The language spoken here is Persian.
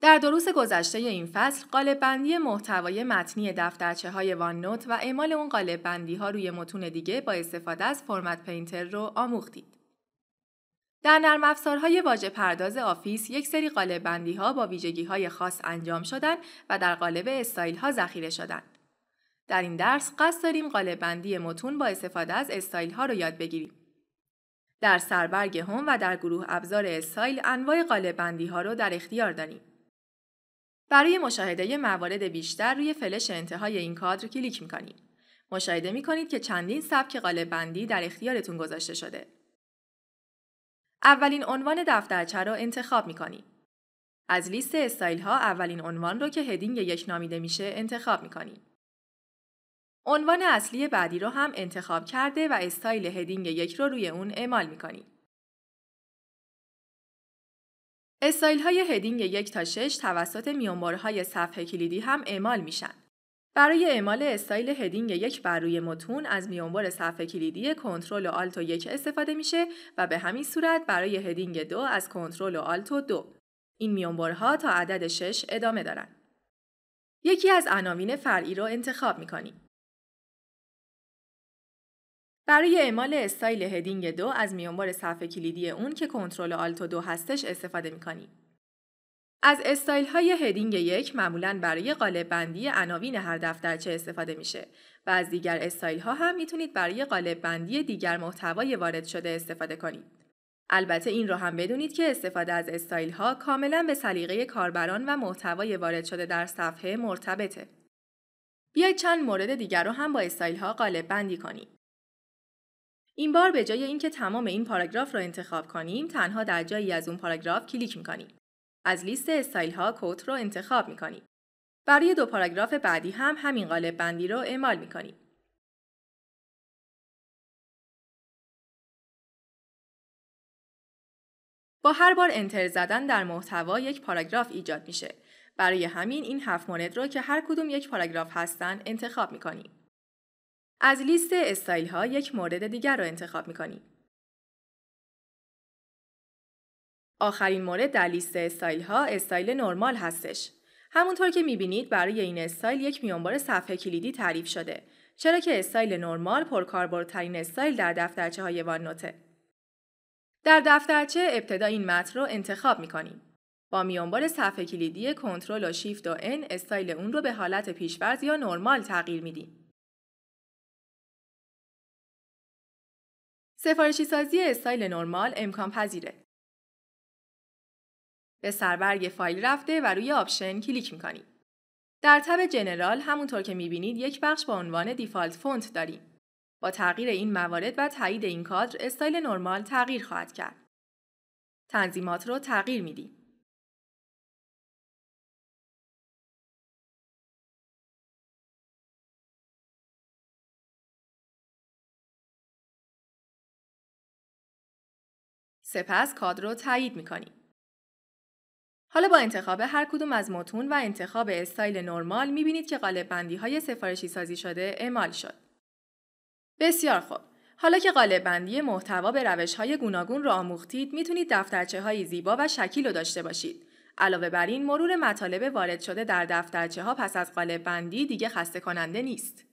در دروس گذشته این فصل بندی محتوای متنی دفترچه های وان نوت و اعمال اون بندی ها روی متون دیگه با استفاده از فرمت پینتر رو آموختید. در نرم افزارهای واژه پرداز آفیس یک سری قالب بندی ها با ویژگی های خاص انجام شدن و در قالب استایل ها ذخیره شدند. در این درس قصد داریم بندی متون با استفاده از استایل ها رو یاد بگیریم. در سربرگ هم و در گروه ابزار استایل انواع بندی ها رو در اختیار داریم. برای مشاهده موارد بیشتر روی فلش انتهای این کادر کلیک میکنیم. مشاهده میکنید که چندین سبک بندی در اختیارتون گذاشته شده. اولین عنوان دفترچه را انتخاب میکنید. از لیست استایل ها اولین عنوان رو که هدینگ یک نامیده میشه انتخاب میکنید. عنوان اصلی بعدی رو هم انتخاب کرده و استایل هدینگ یک رو روی اون اعمال میکنید. استایل های هدینگ یک تا 6 توسط های صفحه کلیدی هم اعمال میشن. برای اعمال استایل هدینگ یک بر روی متون از میانبر صفحه کلیدی کنترل و آلتو 1 یک استفاده میشه و به همین صورت برای هدینگ دو از کنترل و آلتو دو. این ها تا عدد 6 ادامه دارن. یکی از عناوین فرعی رو انتخاب میکنیم. برای اعمال استایل هدینگ دو از میانبار صفحه کلیدی اون که کنترل آلت دو هستش استفاده میکنی. از استایل های هدینگ یک معمولا برای قالب بندی عناوین هر دفترچه استفاده میشه و از دیگر استایل ها هم میتونید برای قالب بندی دیگر محتوای وارد شده استفاده کنید. البته این را هم بدونید که استفاده از استایل ها کاملا به سلیقه کاربران و محتوای وارد شده در صفحه مرتبطه. بیایید چند مورد دیگر رو هم با استایل ها قالب بندی کنید. این بار به جای اینکه تمام این پاراگراف را انتخاب کنیم تنها در جایی از اون پاراگراف کلیک کنیم. از لیست استایل ها کوت رو انتخاب میکنیم برای دو پاراگراف بعدی هم همین قالب بندی رو اعمال میکنیم با هر بار انتر زدن در محتوا یک پاراگراف ایجاد میشه برای همین این هفت مورد رو که هر کدوم یک پاراگراف هستن انتخاب میکنیم از لیست استایل ها یک مورد دیگر را انتخاب می آخرین مورد در لیست استایل ها استایل نرمال هستش. همونطور که می بینید برای این استایل یک میانبار صفحه کلیدی تعریف شده. چرا که استایل نرمال پرکاربردترین استایل در دفترچه های وان نوته. در دفترچه ابتدا این متن رو انتخاب می کنیم. با میانبار صفحه کلیدی کنترل و شیفت و ان استایل اون رو به حالت پیشورز یا نرمال تغییر میدیم. سفارشی سازی استایل نرمال امکان پذیره. به سربرگ فایل رفته و روی آپشن کلیک میکنید در تب جنرال همونطور که میبینید یک بخش با عنوان دیفالت فونت داریم. با تغییر این موارد و تایید این کادر استایل نرمال تغییر خواهد کرد. تنظیمات رو تغییر میدیم. سپس کادر رو تایید میکنیم. حالا با انتخاب هر کدوم از متون و انتخاب استایل نرمال میبینید که قالب بندی های سفارشی سازی شده اعمال شد. بسیار خوب. حالا که قالب بندی محتوا به روش های گوناگون را آموختید میتونید دفترچه های زیبا و شکیل رو داشته باشید. علاوه بر این مرور مطالب وارد شده در دفترچه ها پس از قالب بندی دیگه خسته کننده نیست.